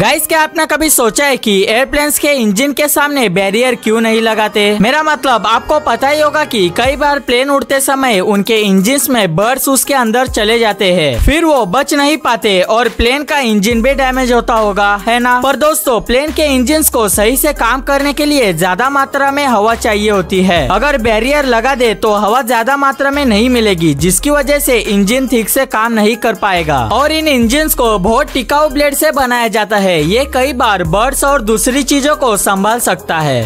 guys क्या आपने कभी सोचा है कि एयरप्लेन के इंजन के सामने बैरियर क्यों नहीं लगाते मेरा मतलब आपको पता ही होगा कि कई बार प्लेन उड़ते समय उनके इंजिन में बर्ड्स उसके अंदर चले जाते हैं फिर वो बच नहीं पाते और प्लेन का इंजन भी डैमेज होता होगा है ना पर दोस्तों प्लेन के इंजिन को सही से काम करने के लिए ज्यादा मात्रा में हवा चाहिए होती है अगर बैरियर लगा दे तो हवा ज्यादा मात्रा में नहीं मिलेगी जिसकी वजह ऐसी इंजिन ठीक ऐसी काम नहीं कर पाएगा और इन इंजिन को बहुत टिकाऊ ब्लेड ऐसी बनाया जाता है है ये कई बार बर्ड्स और दूसरी चीजों को संभाल सकता है